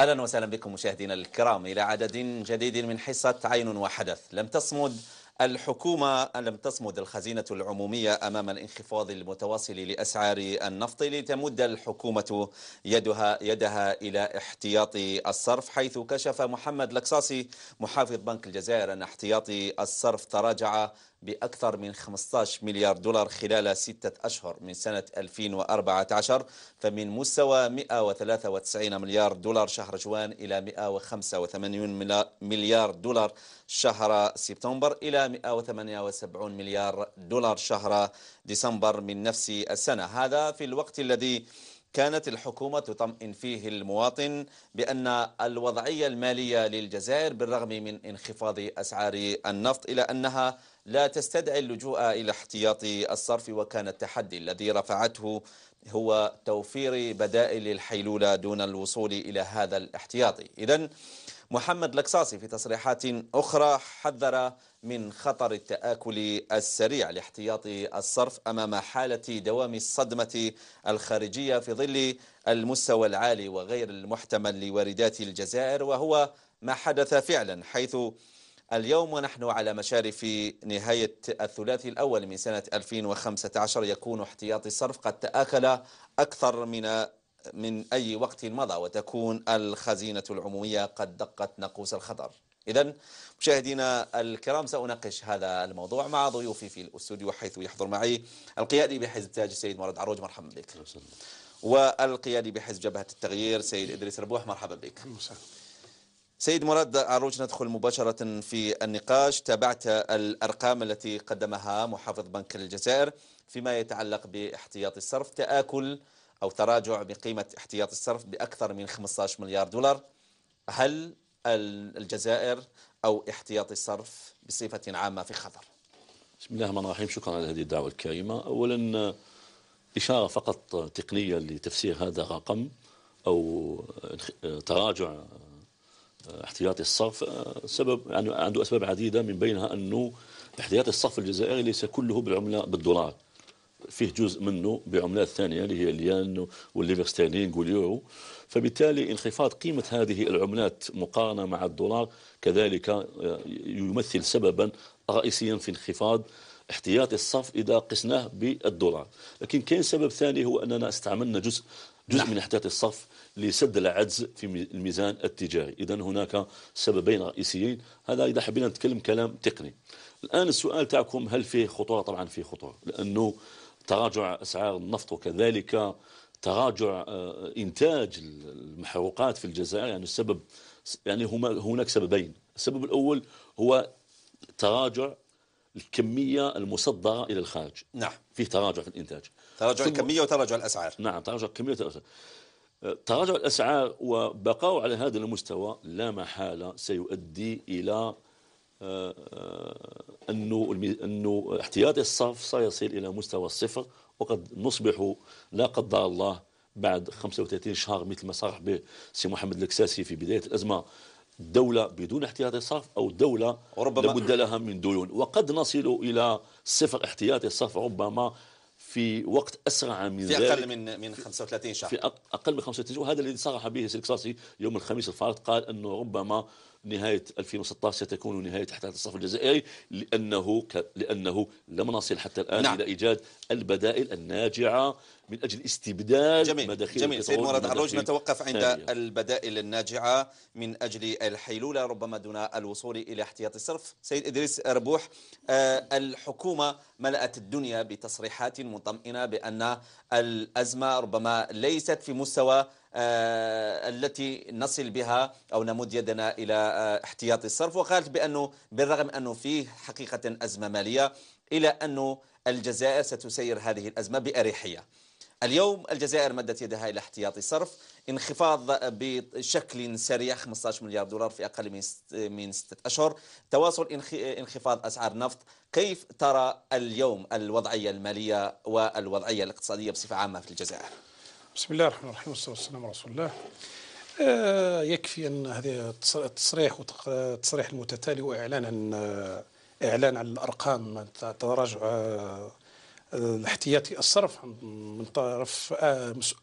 أهلا وسهلا بكم مشاهدينا الكرام إلى عدد جديد من حصة عين وحدث لم تصمد الحكومة لم تصمد الخزينة العمومية أمام الانخفاض المتواصل لأسعار النفط لتمد الحكومة يدها, يدها إلى احتياط الصرف حيث كشف محمد لكساسي محافظ بنك الجزائر أن احتياطي الصرف تراجع بأكثر من 15 مليار دولار خلال ستة أشهر من سنة 2014 فمن مستوى 193 مليار دولار شهر جوان إلى 185 مليار دولار شهر سبتمبر إلى 178 مليار دولار شهر ديسمبر من نفس السنة هذا في الوقت الذي كانت الحكومة تطمئن فيه المواطن بأن الوضعية المالية للجزائر بالرغم من انخفاض أسعار النفط إلى أنها لا تستدعي اللجوء إلى احتياط الصرف وكان التحدي الذي رفعته هو توفير بدائل الحيلولة دون الوصول إلى هذا الاحتياطي إذا محمد لكساسي في تصريحات أخرى حذر من خطر التآكل السريع لاحتياط الصرف أمام حالة دوام الصدمة الخارجية في ظل المستوى العالي وغير المحتمل لواردات الجزائر وهو ما حدث فعلا حيث اليوم ونحن على مشارف نهاية الثلاثي الأول من سنة 2015 يكون احتياط الصرف قد تآكل أكثر من من أي وقت مضى وتكون الخزينة العمومية قد دقت ناقوس الخطر إذا مشاهدينا الكرام سأناقش هذا الموضوع مع ضيوفي في الاستوديو حيث يحضر معي القيادي بحزب تاج السيد مراد عروج مرحبا بك والقيادي بحزب جبهة التغيير سيد إدريس ربوح مرحبا بك سيد مراد عروج ندخل مباشرة في النقاش تابعت الأرقام التي قدمها محافظ بنك الجزائر فيما يتعلق باحتياط الصرف تآكل أو تراجع بقيمة احتياط الصرف بأكثر من 15 مليار دولار هل الجزائر أو احتياطي الصرف بصفة عامة في خطر بسم الله الرحمن الرحيم شكرا على هذه الدعوة الكريمة أولا إشارة فقط تقنية لتفسير هذا الرقم أو تراجع احتياطي الصرف سبب عنده أسباب عديدة من بينها أنه احتياطي الصرف الجزائري ليس كله بالعملة بالدولار فيه جزء منه بعملات ثانية اللي هي اليان والليفر ستيرلينغ واليورو فبالتالي انخفاض قيمة هذه العملات مقارنة مع الدولار كذلك آه، يمثل سببا رئيسيا في انخفاض احتياطي الصف إذا قسناه بالدولار لكن كاين سبب ثاني هو أننا استعملنا جزء جزء من نعم. احتياطي الصف لسد العجز في الميزان التجاري إذا هناك سببين رئيسيين هذا إذا حبينا نتكلم كلام تقني الآن السؤال تاعكم هل فيه خطورة طبعا فيه خطورة لأنه تراجع أسعار النفط وكذلك تراجع آه، إنتاج المحروقات في الجزائر يعني السبب يعني هما هناك سببين السبب الأول هو تراجع الكمية المصدرة إلى الخارج نعم فيه تراجع في الإنتاج تراجع الكمية وتراجع الأسعار نعم تراجع الكمية وتراجع آه، تراجع الأسعار وبقاء على هذا المستوى لا محالة سيؤدي إلى آه، آه، انه انه احتياطي الصف سيصل الى مستوى الصفر وقد نصبح لا قدر الله بعد 35 شهر مثل ما صرح به سي محمد الكساسي في بدايه الازمه دولة بدون احتياطي الصرف أو دولة ربما لابد لها من ديون وقد نصل إلى صفر احتياطي الصرف ربما في وقت أسرع من في أقل من من 35 شهر في أقل من 35 وهذا الذي صرح به السلكساسي يوم الخميس الفارط قال أنه ربما نهاية 2016 ستكون نهاية احتلال الصف الجزائري لأنه ك... لأنه لم نصل حتى الآن نعم. إلى إيجاد البدائل الناجعة من أجل استبدال جميل. مداخيل جميل سيد مراد عروج نتوقف عند ثانية. البدائل الناجعة من أجل الحيلولة ربما دون الوصول إلى احتياط الصرف سيد إدريس ربوح آه الحكومة ملأت الدنيا بتصريحات مطمئنة بأن الأزمة ربما ليست في مستوى آه، التي نصل بها أو نمد يدنا إلى آه، احتياط الصرف وقالت بأنه بالرغم أنه فيه حقيقة أزمة مالية إلى أنه الجزائر ستسير هذه الأزمة بأريحية اليوم الجزائر مدت يدها إلى احتياط الصرف انخفاض بشكل سريع 15 مليار دولار في أقل من من ستة أشهر تواصل انخفاض أسعار النفط كيف ترى اليوم الوضعية المالية والوضعية الاقتصادية بصفة عامة في الجزائر؟ بسم الله الرحمن الرحيم والصلاة والسلام على رسول الله آه، يكفي أن هذا التصريح والتصريح المتتالي وإعلان عن آه، إعلان عن الأرقام تراجع آه، الاحتياطي الصرف من طرف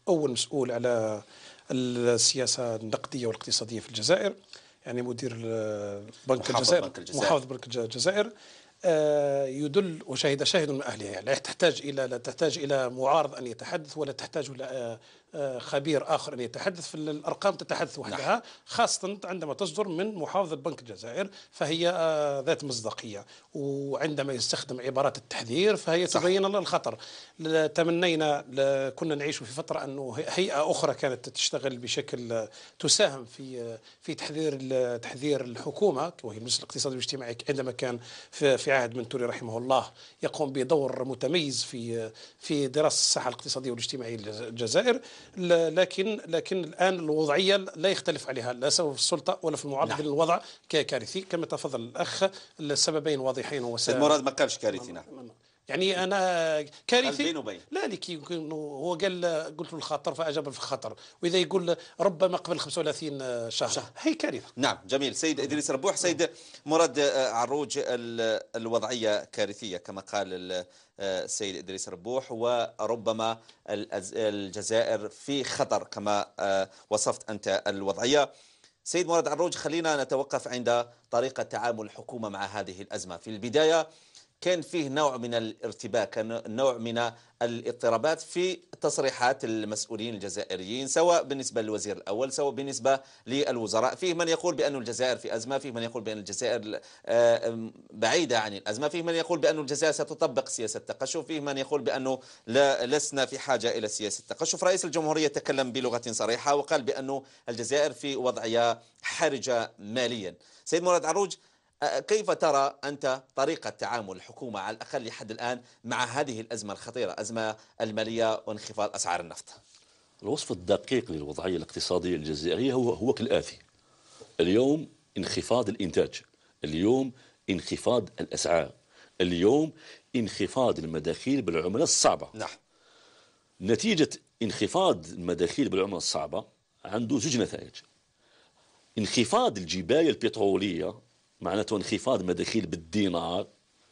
أول مسؤول على السياسة النقدية والاقتصادية في الجزائر يعني مدير بنك الجزائر محافظ بنك الجزائر آه، يدل وشهد شاهد من أهلها لا تحتاج إلى لا تحتاج إلى معارض أن يتحدث ولا تحتاج إلى آه، خبير اخر ان يتحدث في الارقام تتحدث وحدها نعم. خاصه عندما تصدر من محافظه بنك الجزائر فهي آه، ذات مصداقيه وعندما يستخدم عبارات التحذير فهي صح. تبين لنا الخطر تمنينا كنا نعيش في فتره انه هيئه اخرى كانت تشتغل بشكل تساهم في آه، في تحذير تحذير الحكومه وهي المجلس الاقتصادي والاجتماعي عندما كان في عهد من توري رحمه الله يقوم بدور متميز في آه، في دراسه الساحه الاقتصاديه والاجتماعيه للجزائر لكن لكن الان الوضعيه لا يختلف عليها لا سواء في السلطه ولا في المعارضه بل نعم. الوضع كارثي كما تفضل الاخ السببين واضحين وسائل مراد ما قالش كارثي نعم يعني انا كارثي لا لكي يمكن هو قال قلت له الخطر فاجاب في الخطر واذا يقول ربما قبل 35 شهر, شهر. هي كارثه نعم جميل سيد ادريس ربوح سيد مراد عروج الوضعيه كارثيه كما قال السيد ادريس ربوح وربما الجزائر في خطر كما آه، وصفت انت الوضعيه سيد مراد عروج خلينا نتوقف عند طريقه تعامل الحكومه مع هذه الازمه في البدايه كان فيه نوع من الارتباك نوع من الاضطرابات في تصريحات المسؤولين الجزائريين سواء بالنسبة للوزير الأول سواء بالنسبة للوزراء فيه من يقول بأن الجزائر في أزمة فيه من يقول بأن الجزائر آه، بعيدة عن الأزمة فيه من يقول بأن الجزائر ستطبق سياسة التقشف فيه من يقول بأنه لا لسنا في حاجة إلى سياسة التقشف رئيس الجمهورية تكلم بلغة صريحة وقال بأنه الجزائر في وضعية حرجة ماليا سيد مراد عروج كيف ترى أنت طريقة تعامل الحكومة على الأقل لحد الآن مع هذه الأزمة الخطيرة أزمة المالية وانخفاض أسعار النفط الوصف الدقيق للوضعية الاقتصادية الجزائرية هو, هو كالآتي اليوم انخفاض الإنتاج اليوم انخفاض الأسعار اليوم انخفاض المداخيل بالعملة الصعبة نعم نتيجة انخفاض المداخيل بالعملة الصعبة عنده زوج نتائج انخفاض الجباية البترولية معناته انخفاض مداخيل بالدينار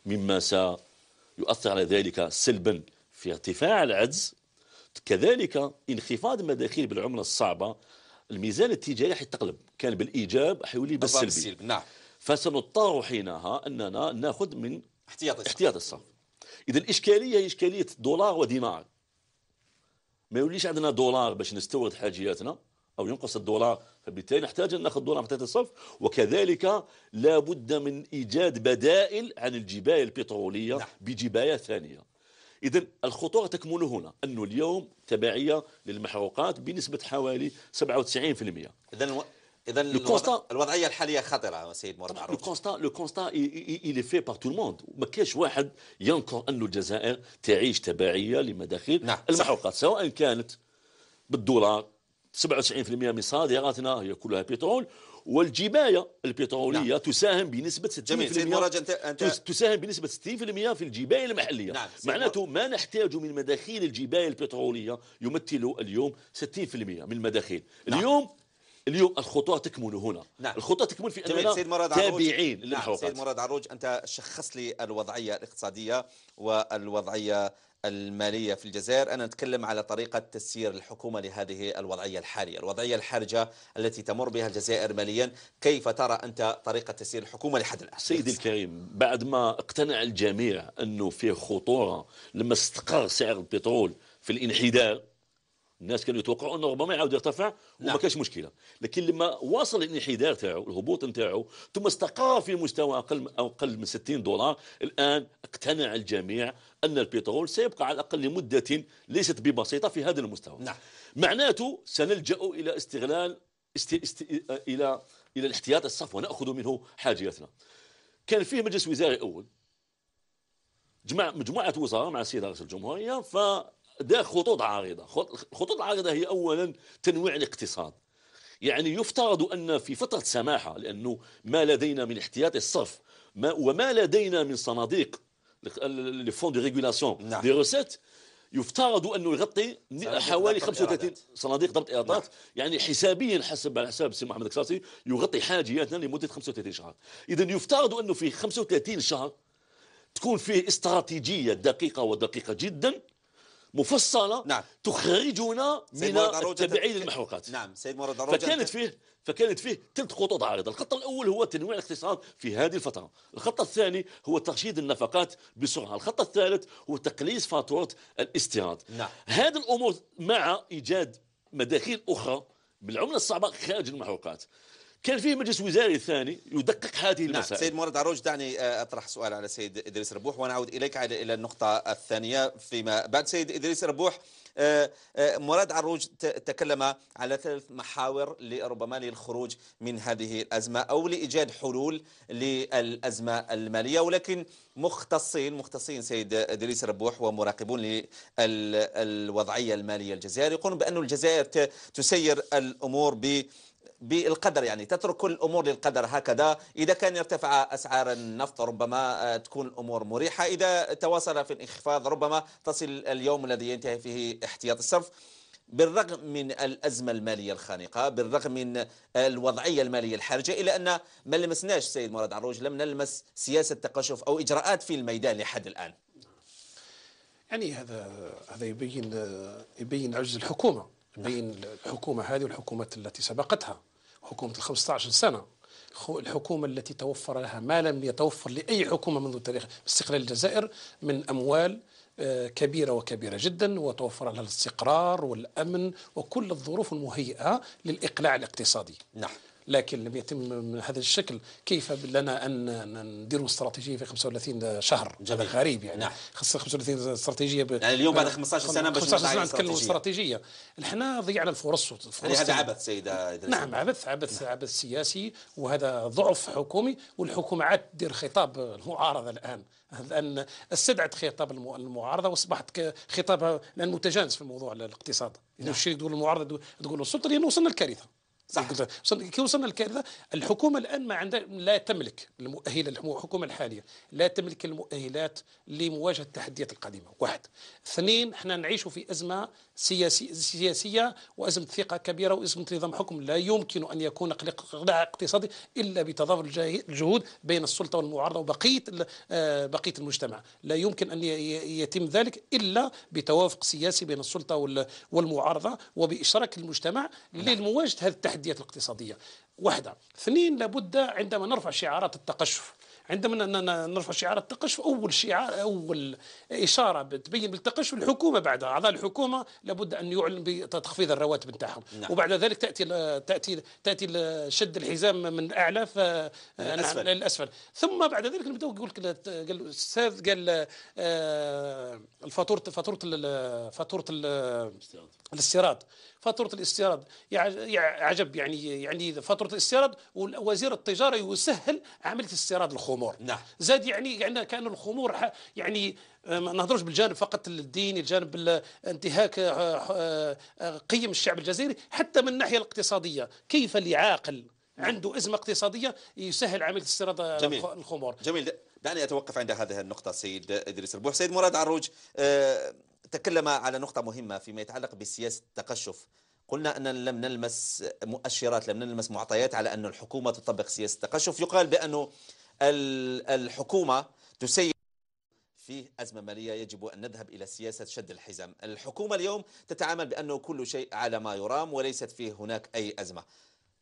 مما سيؤثر على ذلك سلبا في ارتفاع العجز كذلك انخفاض مداخيل بالعملة الصعبة الميزان التجاري حيتقلب كان بالإيجاب حيولي بالسلبي نعم فسنضطر حينها أننا نأخذ من احتياط الصرف احتياط الصرف إذا الإشكالية هي إشكالية دولار ودينار ما يوليش عندنا دولار باش نستورد حاجياتنا أو ينقص الدولار فبالتالي نحتاج أن نأخذ دولار من تحت وكذلك لا بد من إيجاد بدائل عن الجباية البترولية نعم. بجباية ثانية إذا الخطورة تكمن هنا أنه اليوم تبعية للمحروقات بنسبة حوالي 97% إذا إذا الوضعية الحالية خطرة سيد مراد عروج الكونستا لو كونستا il est fait par ما كاش واحد ينكر أن الجزائر تعيش تبعية لمداخل نعم. المحروقات سواء كانت بالدولار 97% من صادراتنا هي كلها بترول والجبايه البتروليه نعم. تساهم بنسبه 60% جميل سيد انت, أنت تساهم بنسبه 60% في الجبايه المحليه نعم. معناته ما نحتاج من مداخيل الجبايه البتروليه يمثل اليوم 60% من المداخيل نعم. اليوم اليوم الخطوة تكمن هنا نعم. الخطوة تكمن في أننا سيد مراد تابعين نعم. سيد مراد عروج أنت شخص لي الوضعية الاقتصادية والوضعية المالية في الجزائر أنا اتكلم على طريقة تسيير الحكومة لهذه الوضعية الحالية الوضعية الحرجة التي تمر بها الجزائر ماليا كيف ترى أنت طريقة تسيير الحكومة لحد الآن سيدي الكريم بعد ما اقتنع الجميع أنه فيه خطورة لما استقر سعر البترول في الانحدار الناس كانوا يتوقعوا انه ربما يعاود يرتفع وما نعم. كانش مشكله لكن لما واصل الانحدار تاعو الهبوط نتاعو ثم استقر في مستوى اقل او اقل من 60 دولار الان اقتنع الجميع ان البترول سيبقى على الاقل لمده ليست ببسيطه في هذا المستوى نعم. معناته سنلجا الى استغلال است... است... الى الى الاحتياط الصف وناخذ منه حاجياتنا كان فيه مجلس وزاري اول جمع مجموعه وزراء مع السيد رئيس الجمهوريه ف ده خطوط عارضة الخطوط العارضة هي أولا تنويع الاقتصاد يعني يفترض أن في فترة سماحة لأنه ما لدينا من احتياطي الصرف ما وما لدينا من صناديق فون دو ريغولاسيون نعم. دي روسيت يفترض انه يغطي حوالي 35 صناديق ضبط ايرادات نعم. يعني حسابيا حسب على حساب سي محمد الكساسي يغطي حاجياتنا لمده 35 شهر اذا يفترض انه في 35 شهر تكون فيه استراتيجيه دقيقه ودقيقه جدا مفصله نعم. تخرجنا من تبعيد المحروقات نعم سيد مراد عروجة فكانت فيه فكانت فيه ثلاث خطوط عارضه، الخط الاول هو تنويع الاقتصاد في هذه الفتره، الخط الثاني هو ترشيد النفقات بسرعه، الخط الثالث هو تقليص فاتوره الاستيراد. نعم. هذه الامور مع ايجاد مداخيل اخرى بالعمله الصعبه خارج المحروقات. كان فيه مجلس وزاري ثاني يدقق هذه نعم، المسائل نعم سيد مراد عروج دعني آه، أطرح سؤال على سيد إدريس ربوح ونعود إليك إلى النقطة الثانية فيما بعد سيد إدريس ربوح آه، آه، مراد عروج تكلم على ثلاث محاور لربما للخروج من هذه الأزمة أو لإيجاد حلول للأزمة المالية ولكن مختصين مختصين سيد إدريس ربوح ومراقبون للوضعية المالية الجزائرية يقولون بأن الجزائر تسير الأمور ب بالقدر يعني تترك كل الامور للقدر هكذا اذا كان ارتفع اسعار النفط ربما آه، تكون الامور مريحه اذا تواصل في الانخفاض ربما تصل اليوم الذي ينتهي فيه احتياط الصرف بالرغم من الأزمة المالية الخانقة بالرغم من آه، الوضعية المالية الحرجة إلا أن ما لمسناش سيد مراد عروج لم نلمس سياسة تقشف أو إجراءات في الميدان لحد الآن يعني هذا هذا يبين آه، يبين عجز الحكومه بين الحكومه هذه والحكومات التي سبقتها حكومه ال 15 سنه الحكومة التي توفر لها ما لم يتوفر لأي حكومة منذ تاريخ استقلال الجزائر من أموال آه، كبيرة وكبيرة جدا وتوفر لها الاستقرار والأمن وكل الظروف المهيئة للإقلاع الاقتصادي نعم لكن لم يتم من هذا الشكل كيف لنا ان نديروا استراتيجيه في 35 شهر جميل غريب يعني نعم. 35 استراتيجيه ب... يعني اليوم بعد 15 سنه باش 15 سنه نتكلم استراتيجيه احنا ضيعنا الفرص, يعني هذا عبث سيدة نعم عبث عبث نعم. عبث سياسي وهذا ضعف حكومي والحكومه عاد تدير خطاب المعارضه الان الان استدعت خطاب المعارضه واصبحت خطابها الان متجانس في موضوع الاقتصاد اذا يعني نعم. الشريك المعارضه تقول السلطه لان وصلنا الكارثه صح كي وصلنا للكارثه الحكومه الان ما عندها لا تملك المؤهلات الحكومه الحاليه لا تملك المؤهلات لمواجهه التحديات القادمه واحد اثنين احنا نعيش في ازمه سياسي سياسيه وازمه ثقه كبيره وازمه نظام حكم لا يمكن ان يكون قلق اقتصادي الا بتضافر الجهود بين السلطه والمعارضه وبقيه آه، بقيه المجتمع لا يمكن ان يتم ذلك الا بتوافق سياسي بين السلطه والمعارضه وباشراك المجتمع نعم. لمواجهه هذه التحديات الاقتصاديه واحده اثنين لابد عندما نرفع شعارات التقشف عندما نرفع شعار التقش اول شعار اول اشاره بتبين بالتقش الحكومه بعدها اعضاء الحكومه لابد ان يعلن بتخفيض الرواتب نتاعهم نعم. وبعد ذلك تاتي تاتي تاتي شد الحزام من اعلى للاسفل نعم، للاسفل ثم بعد ذلك نبدا يقول لك قال الاستاذ قال آه، الفاتوره فاتوره فاتوره الاستيراد فاتوره الاستيراد عجب يعني يعني فاتوره الاستيراد ووزير التجاره يسهل عمليه استيراد الخمور نعم زاد يعني يعني كان الخمور يعني ما نهضروش بالجانب فقط الديني الجانب انتهاك آه، آه، آه، قيم الشعب الجزائري حتى من الناحيه الاقتصاديه كيف لعاقل نعم. عنده ازمه اقتصاديه يسهل عمليه استيراد جميل. الخمور جميل دعني اتوقف عند هذه النقطه سيد ادريس البوح سيد مراد عروج أه تكلم على نقطة مهمة فيما يتعلق بسياسة التقشف قلنا أننا لم نلمس مؤشرات لم نلمس معطيات على أن الحكومة تطبق سياسة التقشف يقال بأن الحكومة تسير فيه أزمة مالية يجب أن نذهب إلى سياسة شد الحزام الحكومة اليوم تتعامل بأنه كل شيء على ما يرام وليست فيه هناك أي أزمة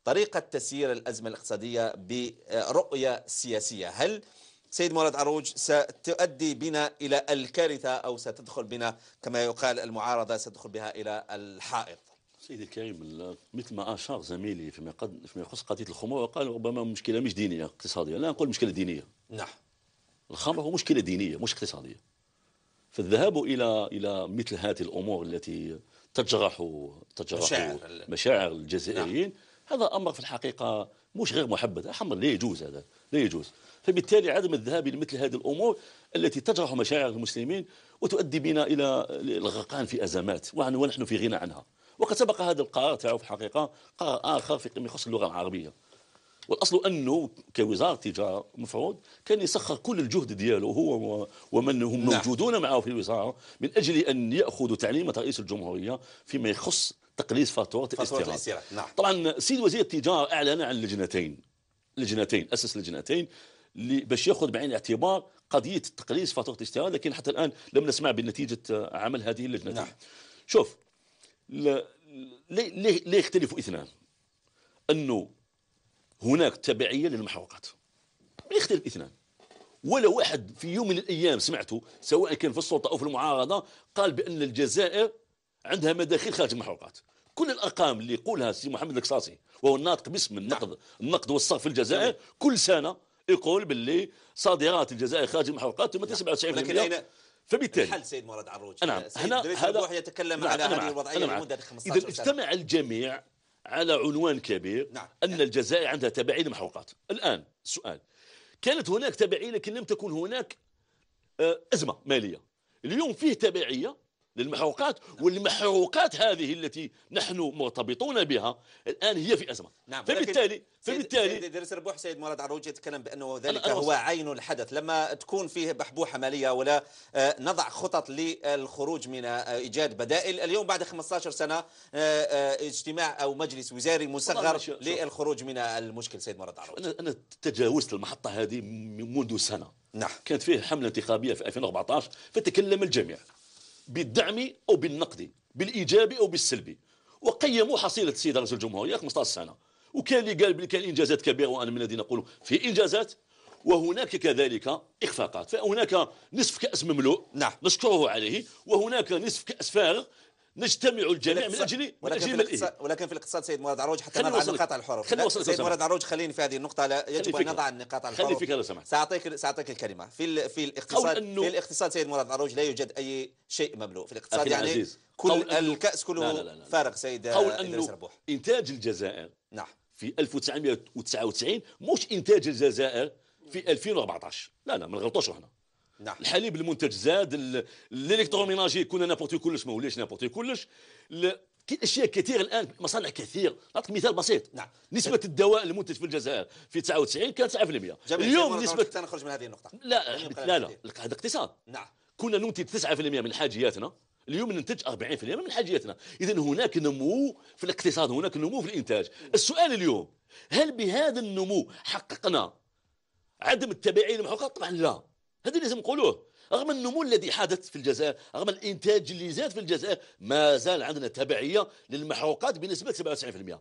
طريقة تسيير الأزمة الاقتصادية برؤية سياسية هل سيد مراد عروج ستؤدي بنا إلى الكارثة أو ستدخل بنا كما يقال المعارضة ستدخل بها إلى الحائط سيدي الكريم مثل ما اشار زميلي فيما قد فيما يخص قضيه الخمور قال ربما مشكله مش دينيه اقتصاديه لا نقول مشكله دينيه نعم الخمر هو مشكله دينيه مش اقتصاديه فالذهاب الى الى مثل هذه الامور التي تجرح تجرح مشاعر, مشاعر الجزائريين نعم. هذا امر في الحقيقه مش غير محبذ أحمر لا يجوز هذا لا يجوز فبالتالي عدم الذهاب لمثل هذه الأمور التي تجرح مشاعر المسلمين وتؤدي بنا إلى الغرقان في أزمات ونحن في غنى عنها وقد سبق هذا القرار تاعو في الحقيقة قرار آخر فيما يخص اللغة العربية والاصل انه كوزاره التجاره المفروض كان يسخر كل الجهد ديالو هو ومن هم نعم. موجودون معه في الوزاره من اجل ان ياخذوا تعليمات رئيس الجمهوريه فيما يخص تقليص فاتورة الاستيراد نعم. طبعا سيد وزير التجارة أعلن عن لجنتين لجنتين أسس لجنتين باش ياخذ بعين الاعتبار قضيه تقليص فاتوره الاستيراد لكن حتى الان لم نسمع بنتيجه عمل هذه اللجنه نعم. شوف ليه ليه يختلف اثنان انه هناك تبعيه للمحروقات يختلف اثنان ولا واحد في يوم من الايام سمعته سواء كان في السلطه او في المعارضه قال بان الجزائر عندها مداخيل خارج المحروقات كل الارقام اللي يقولها السي محمد القصاصي وهو الناطق باسم نعم. النقد النقد والصرف في الجزائر كل سنه يقول باللي صادرات الجزائر خارج المحروقات تمثل 97% لكن اين فبالتالي الحل سيد مراد عروج نعم هنا هذا يتكلم نعم، على هذه الوضعيه لمده 15 سنه اذا اجتمع الجميع على عنوان كبير نعم. ان نعم. الجزائر عندها تبعين محروقات الان السؤال كانت هناك تبعيه لكن لم تكن هناك آه، ازمه ماليه اليوم فيه تبعيه للمحروقات والمحروقات هذه التي نحن مرتبطون بها الان هي في ازمه نعم فبالتالي فبالتالي درس ربوح سيد مراد عروج يتكلم بانه ذلك هو عين الحدث لما تكون فيه بحبوحه ماليه ولا آه، نضع خطط للخروج من آه، ايجاد بدائل اليوم بعد 15 سنه آه، اجتماع او مجلس وزاري مصغر للخروج من المشكل سيد مراد عروج انا تجاوزت المحطه هذه منذ سنه نعم كانت فيه حمله انتخابيه في 2014 فتكلم الجميع بالدعم أو بالنقد بالايجابي أو بالسلبي وقيموا حصيلة السيد رئيس الجمهورية 15 سنة وكان اللي قال بلي كان إنجازات كبيرة وأنا من الذين نقول في إنجازات وهناك كذلك إخفاقات فهناك نصف كأس مملوء نعم نشكره عليه وهناك نصف كأس فارغ نجتمع الجميع من اجل من ولكن اجل ملئه ولكن في الاقتصاد سيد مراد عروج حتى نضع النقاط على الحروف سيد مراد عروج خليني في هذه النقطه لا يجب ان نضع النقاط على الحروف خلي فيك لو سمحت ساعطيك ساعطيك الكلمه في في الاقتصاد في الاقتصاد سيد مراد عروج لا يوجد اي شيء مملوء في الاقتصاد يعني عزيز. كل الكاس كله لا لا لا لا. فارغ سيد قول انه انتاج الجزائر نعم في 1999 مش انتاج الجزائر في 2014 لا لا ما نغلطوش احنا نعم. الحليب المنتج زاد الالكتروميناجي كنا نابورتي كلش ما ولاش نابورتي كلش اشياء كثير الان مصانع كثير نعطيك مثال بسيط نعم نسبه الدواء المنتج في الجزائر في 99 كانت 9% اليوم نسبه نخرج من هذه النقطه لا لا لا هذا اقتصاد نعم كنا ننتج 9% من حاجياتنا اليوم ننتج 40% من حاجياتنا اذا هناك نمو في الاقتصاد هناك نمو في الانتاج السؤال اليوم هل بهذا النمو حققنا عدم التبعيه المحققه طبعا لا هذا لازم نقولوه رغم النمو الذي حدث في الجزائر رغم الانتاج اللي زاد في الجزائر ما زال عندنا تبعيه للمحروقات بنسبه 97%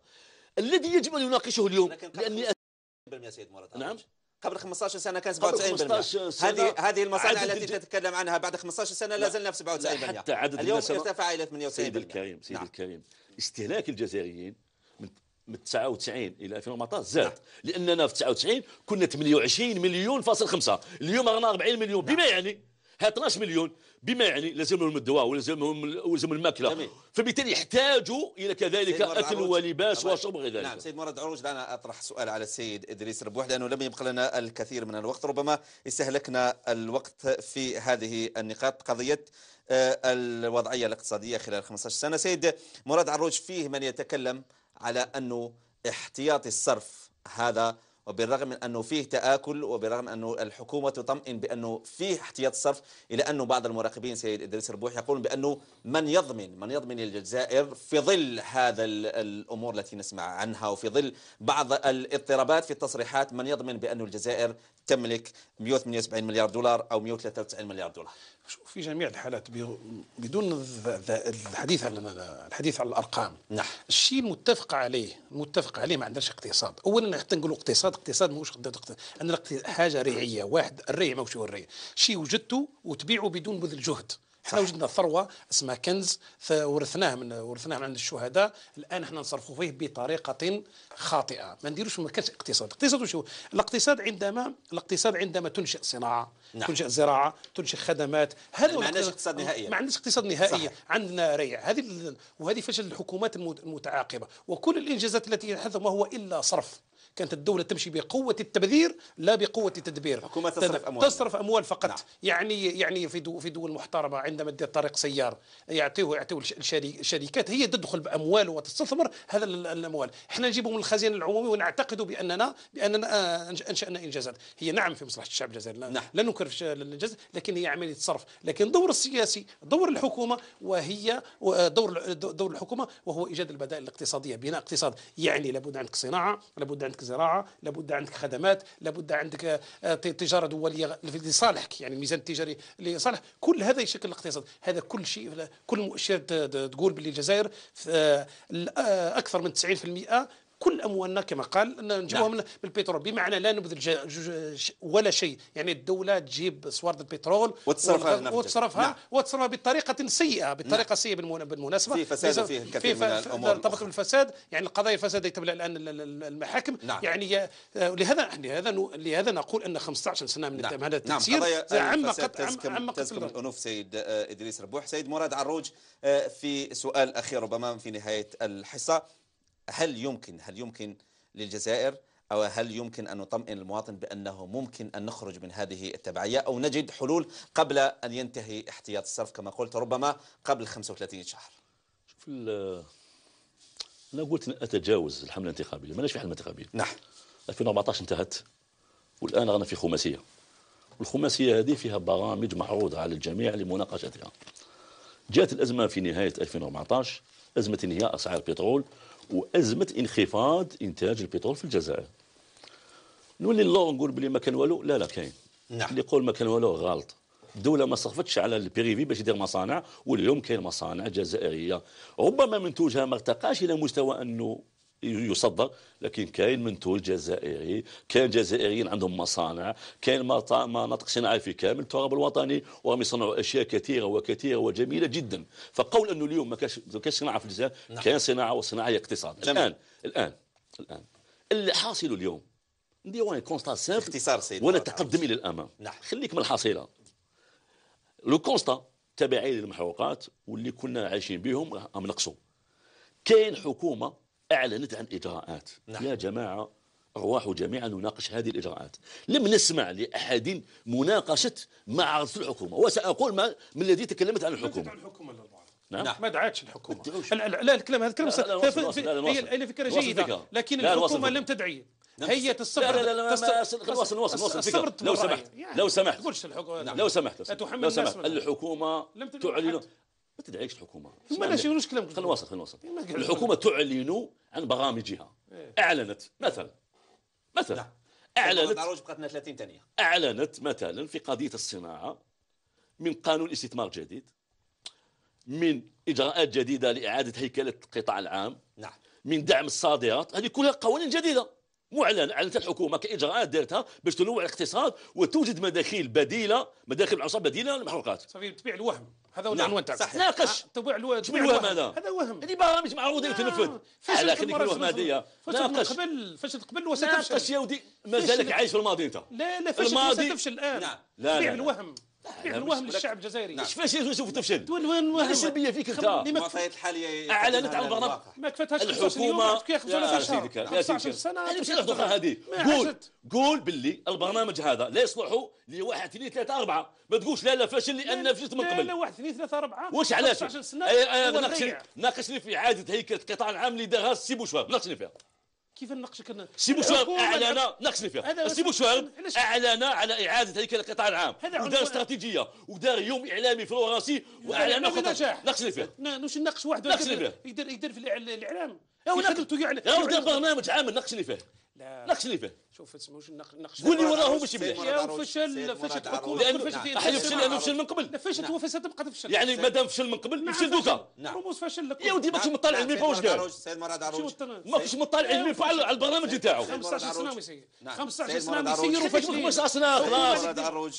الذي يجب ان يناقشه اليوم لاني أت... سيد مراد نعم قبل 15 سنه كان 97% هذه هذه المصانع التي تتكلم عنها بعد 15 سنه لا نعم. زلنا في 97% حتى عدد اليوم ارتفع الى 98% سيد الكريم سيد نعم. الكريم استهلاك الجزائريين من 99 الى 2014 زاد لاننا في 99 كنا 28 مليون فاصل 5 اليوم رانا 40 مليون بما يعني ها 12 مليون بما يعني لازمهم الدواء ولازمهم لهم الماكله فبالتالي يحتاجوا الى كذلك اكل ولباس وشرب وغير ذلك نعم سيد مراد عروج دعنا اطرح سؤال على السيد ادريس ربوح لانه لم يبق لنا الكثير من الوقت ربما استهلكنا الوقت في هذه النقاط قضيه آه، الوضعيه الاقتصاديه خلال 15 سنه سيد مراد عروج فيه من يتكلم على أنه احتياطي الصرف هذا وبالرغم من أنه فيه تآكل وبالرغم أنه الحكومة تطمئن بأنه فيه احتياط صرف إلى أنه بعض المراقبين سيد إدريس ربوح يقولون بأنه من يضمن من يضمن الجزائر في ظل هذا الأمور التي نسمع عنها وفي ظل بعض الاضطرابات في التصريحات من يضمن بانه الجزائر تملك 178 مليار دولار أو 193 مليار دولار شوف في جميع الحالات بدون الحديث على الحديث على الارقام نعم الشيء متفق عليه متفق عليه ما عندناش اقتصاد اولا حتى نقولوا اقتصاد اقتصاد اقتصاد ماهوش اقتصاد انا حاجه ريعيه واحد الريع ماهوش هو الريع شيء وجدته وتبيعه بدون بذل جهد احنا وجدنا ثروه اسمها كنز ورثناه من ورثناه من عند الشهداء الان احنا نصرفوا فيه بطريقه خاطئه ما نديروش ما كانش اقتصاد الاقتصاد وشو الاقتصاد عندما الاقتصاد عندما تنشئ صناعه نعم. تنشئ زراعه تنشئ خدمات هذا ما عندناش اقتصاد نهائيا ما عندناش اقتصاد نهائيا عندنا ريع هذه وهذه فشل الحكومات المتعاقبه وكل الانجازات التي يحدث ما هو الا صرف كانت الدولة تمشي بقوة التبذير لا بقوة التدبير الحكومة تصرف أموال تصرف أموال فقط نعم. يعني يعني في دول في دول محترمة عندما تدير طريق سيار يعطيه يعطيه الشركات هي تدخل بأموال وتستثمر هذا الأموال احنا نجيبه من الخزينة العمومية ونعتقد بأننا بأننا آه، أنشأنا إنجازات هي نعم في مصلحة الشعب الجزائري لا, نعم. لا ننكر الإنجاز لكن هي عملية صرف لكن دور السياسي دور الحكومة وهي دور دور الحكومة وهو إيجاد البدائل الاقتصادية بناء اقتصاد يعني لابد عندك صناعة لابد عندك زراعه لابد عندك خدمات لابد عندك آه، تجاره دوليه لصالحك يعني الميزان التجاري لصالح كل هذا يشكل الاقتصاد هذا كل شيء كل مؤشرات تقول باللي الجزائر آه، آه، اكثر من 90% كل اموالنا كما قال نجيبوها نعم. من البترول بمعنى لا نبذل ولا شيء يعني الدوله تجيب صوارد البترول وتصرفها وتصرفها نعم. وتصرفها بطريقه سيئه نعم. بطريقه نعم. سيئه بالمناسبه في فساد فيه الكثير في من الامور طبق الفساد يعني القضايا الفساد تبلع الان المحاكم نعم. يعني آه، لهذا لهذا لهذا نقول ان 15 سنه من نعم. هذا التفسير نعم. عم تزكم, تزكم الانوف سيد آه، ادريس ربوح سيد مراد عروج آه، في سؤال اخير ربما في نهايه الحصه هل يمكن هل يمكن للجزائر أو هل يمكن أن نطمئن المواطن بأنه ممكن أن نخرج من هذه التبعية أو نجد حلول قبل أن ينتهي احتياط الصرف كما قلت ربما قبل 35 شهر شوف أنا قلت أن أتجاوز الحملة الانتخابية ماناش في حملة انتخابية نعم 2014 انتهت والآن رانا في خماسية والخماسية هذه فيها برامج معروضة على الجميع لمناقشتها جاءت الأزمة في نهاية 2014 أزمة انهيار أسعار البترول وازمه انخفاض انتاج البترول في الجزائر نولي اللور نقول بلي ما كان والو لا لا كاين نعم اللي يقول ما كان والو غلط الدولة ما صرفتش على البريفي باش يدير مصانع واليوم كاين مصانع جزائرية ربما منتوجها ما ارتقاش إلى مستوى أنه يصدر لكن كاين منتوج جزائري كاين جزائريين عندهم مصانع كاين مناطق صناعيه في كامل التراب الوطني وهم يصنعوا اشياء كثيره وكثيره وجميله جدا فقول انه اليوم ما كاش صناعه في الجزائر نعم. كاين صناعه والصناعه هي اقتصاد الآن. الان الان الان اللي حاصل اليوم وين كونستا سامبل اختصار سيدي تقدم الى الامام نعم. خليك من الحصيله لو كونستا تبعي للمحروقات واللي كنا عايشين بهم راهم نقصوا كاين حكومه أعلنت عن إجراءات نعم. يا جماعة أرواحوا جميعا نناقش هذه الإجراءات لم نسمع لأحد مناقشة ما عرضت الحكومة وسأقول ما من الذي تكلمت عن الحكومة عن الحكومة نعم. ما دعتش الحكومه لا, لا الكلام هذا الكلام هي فكره جيده لكن الحكومه لم تدعي هي الصبر لا لا لا, لا نوصل نوصل نوصل لو سمحت لو سمحت نعم. لو سمحت لو سمحت الحكومة تعلن ما تدعيش الحكومه ثم لا شي مشكله خلينا نواصل خلينا نواصل الحكومه تعلن عن برامجها إيه. اعلنت مثلا مثلا نعم. اعلنت بقاتنا 30 ثانيه اعلنت مثلا في قضيه الصناعه من قانون استثمار جديد من اجراءات جديده لاعاده هيكله القطاع العام نعم من دعم الصادرات هذه كلها قوانين جديده معلن اعلنت الحكومه كاجراءات دارتها باش تنوع الاقتصاد وتوجد مداخيل بديله مداخيل العصابه بديله للمحروقات صافي بتبيع الوهم هذا هو العنوان تاعك صح ناقش تبيع الوهم شنو آه. الوهم هذا هذا وهم هذه برامج معروضه تنفذ لكن في الوهم هذه ناقش قبل فشلت قبل وستفشل ناقش يا ودي مازالك عايش في الماضي انت لا لا فشلت وستفشل الان نعم. لا لا الوهم نحن الوهم للشعب الجزائري نعم. شفاش يشوف تفشل وين وين وين السلبيه فيك انت المعطيات الحاليه اعلنت على الضرب ما كفاتهاش الحكومه كي 15 شهر 15 سنه هذه مشي هذه قول قول باللي البرنامج هذا لا يصلحوا لواحد اثنين ثلاثه اربعه ما تقولش لا لا فشل لان فشلت من قبل لا واحد اثنين ثلاثه اربعه واش علاش ناقشني في اعاده هيكله القطاع العام اللي دارها السي بوشوار ناقشني فيها كيف نناقشك سي مشوار اعلن ناقشني فيها سي مشوار اعلن على اعاده هيكل القطاع العام ودار استراتيجيه ودار يوم اعلامي فرنسي واعلن خطه نقشني فيها نوش نناقش واحد نقشني فيها يقدر يقدر في الاعلام يا ولكن يعلن برنامج عام ناقشني فيه نقشني فيه شوف اسمهوش النقاش قول لي وراه باش يبلع فشل فشل لان راح فشل لانه فشل من قبل فشلت هو فشل تبقى تفشل يعني مادام فشل من قبل يفشل نعم. دوكا رموز نعم. نعم. فشل لك يا ودي ماكش مطالع الميفا واش قال سيد مراد عروج ماكش مطالع الميفا على البرنامج نتاعو 15 سنه مسير 15 سنه مسير وفشل 15 سنه خلاص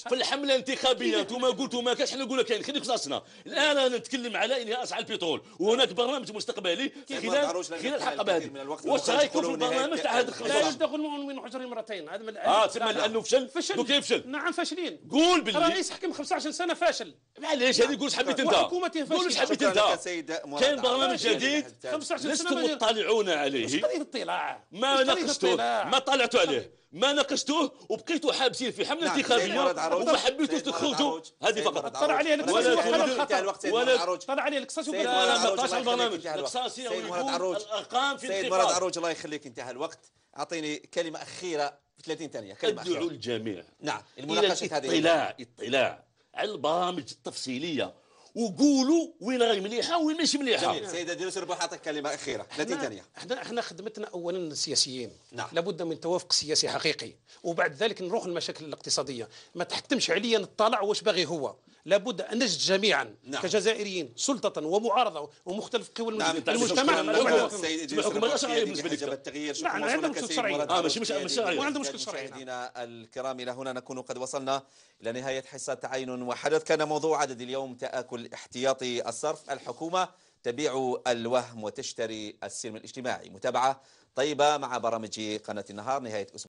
في الحمله الانتخابيه انتم قلتوا ما كاش حنا نقول لك يعني خليك 15 سنه الان انا نتكلم على انهاء اسعار البترول وهناك برنامج مستقبلي خلال خلال الحقبه هذه واش غيكون في البرنامج تاع هذا لا يدخل من حجر راني مرتين هذا من اه تسمى لانه فشل فشل دوك يفشل نعم فاشلين قول باللي رئيس حكم 15 سنه فاشل معليش هذه قول حبيت انت وحكومته فاشله قول حبيت انت كاين برنامج جديد 15 سنه لستم مطلعون عليه ما ناقشتوه ما طلعتوا عليه طيب. ما ناقشتوه وبقيتوا حابسين في حمله نعم، انتخابيه وما حبيتوش تخرجوا هذه فقط طلع عليه القصاص ولا طلع عليه القصاص ولا ما طاش البرنامج القصاص الارقام في سيد مراد عروج الله يخليك انتهى الوقت اعطيني كلمه اخيره في 30 ثانيه كلمه ادعو أخيرة. الجميع نعم المناقشه هذه اطلاع اطلاع على البرامج التفصيليه وقولوا وين راهي مليحه وين ماشي مليحه جميل سيده ديروس ربح اعطيك كلمه اخيره 30 ثانيه احنا احنا خدمتنا اولا السياسيين نعم. لابد من توافق سياسي حقيقي وبعد ذلك نروح للمشاكل الاقتصاديه ما تحتمش عليا نطلع واش باغي هو لابد أن نجد جميعا نعم. كجزائريين سلطة ومعارضة ومختلف قوى نعم المجتمع نعم. الشرعية نعم. نعم. التغيير شوف نعم، مشكل شرعي الكرام إلى هنا نكون قد وصلنا إلى نهاية حصة عين وحدث كان موضوع عدد اليوم تآكل احتياطي الصرف الحكومة تبيع الوهم وتشتري السلم الاجتماعي متابعة طيبة مع برامج قناة النهار نهاية أسبوع